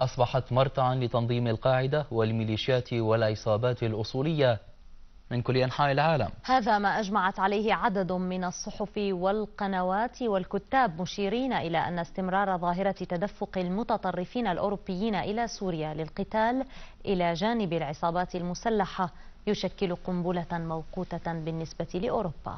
أصبحت مرتعا لتنظيم القاعدة والميليشيات والعصابات الأصولية من كل أنحاء العالم هذا ما أجمعت عليه عدد من الصحف والقنوات والكتاب مشيرين إلى أن استمرار ظاهرة تدفق المتطرفين الأوروبيين إلى سوريا للقتال إلى جانب العصابات المسلحة يشكل قنبلة موقوتة بالنسبة لأوروبا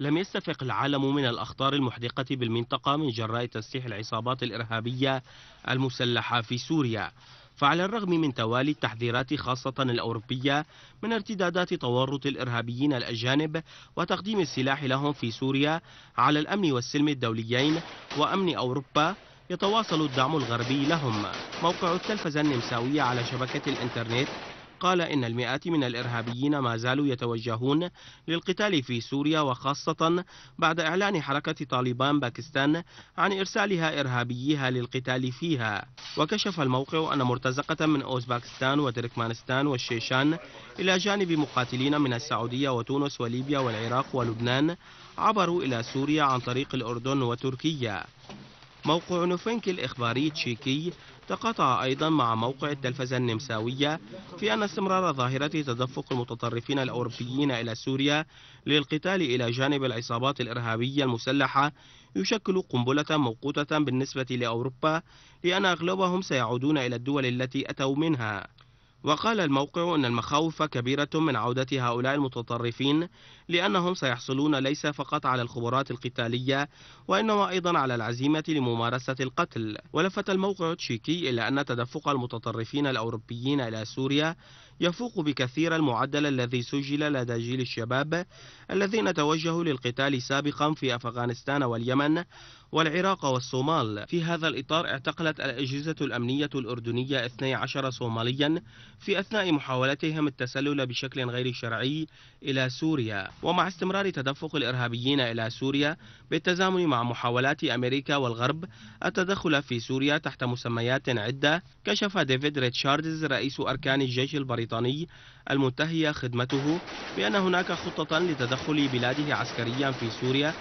لم يستفق العالم من الأخطار المحدقة بالمنطقة من جراء تسليح العصابات الإرهابية المسلحة في سوريا فعلى الرغم من توالي التحذيرات خاصة الأوروبية من ارتدادات تورط الإرهابيين الأجانب وتقديم السلاح لهم في سوريا على الأمن والسلم الدوليين وأمن أوروبا يتواصل الدعم الغربي لهم موقع التلفزة النمساوية على شبكة الإنترنت قال إن المئات من الإرهابيين ما زالوا يتوجهون للقتال في سوريا وخاصة بعد إعلان حركة طالبان باكستان عن إرسالها إرهابيها للقتال فيها وكشف الموقع أن مرتزقة من أوزباكستان وتركمانستان والشيشان إلى جانب مقاتلين من السعودية وتونس وليبيا والعراق ولبنان عبروا إلى سوريا عن طريق الأردن وتركيا موقع نوفنكي الإخباري التشيكي تقاطع أيضا مع موقع التلفزة النمساوية في أن استمرار ظاهرة تدفق المتطرفين الأوروبيين إلى سوريا للقتال إلى جانب العصابات الإرهابية المسلحة يشكل قنبلة موقوتة بالنسبة لأوروبا لأن أغلبهم سيعودون إلى الدول التي أتوا منها وقال الموقع أن المخاوف كبيرة من عودة هؤلاء المتطرفين لأنهم سيحصلون ليس فقط على الخبرات القتالية وإنما أيضا على العزيمة لممارسة القتل ولفت الموقع التشيكي إلى أن تدفق المتطرفين الأوروبيين إلى سوريا يفوق بكثير المعدل الذي سجل لدى جيل الشباب الذين توجهوا للقتال سابقا في أفغانستان واليمن والعراق والصومال في هذا الإطار اعتقلت الأجهزة الأمنية الأردنية 12 صوماليا في أثناء محاولتهم التسلل بشكل غير شرعي إلى سوريا ومع استمرار تدفق الإرهابيين إلى سوريا بالتزامن مع محاولات أمريكا والغرب التدخل في سوريا تحت مسميات عدة كشف ديفيد ريتشاردز رئيس أركان الجيش البريطاني المنتهية خدمته بأن هناك خطة لتدخل بلاده عسكريا في سوريا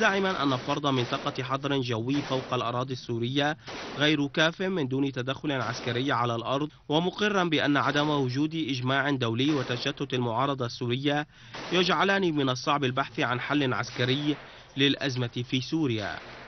زاعما أن فرض منطقة حرب حظر جوي فوق الأراضي السورية غير كاف من دون تدخل عسكري على الأرض ومقرا بأن عدم وجود إجماع دولي وتشتت المعارضة السورية يجعلان من الصعب البحث عن حل عسكري للأزمة في سوريا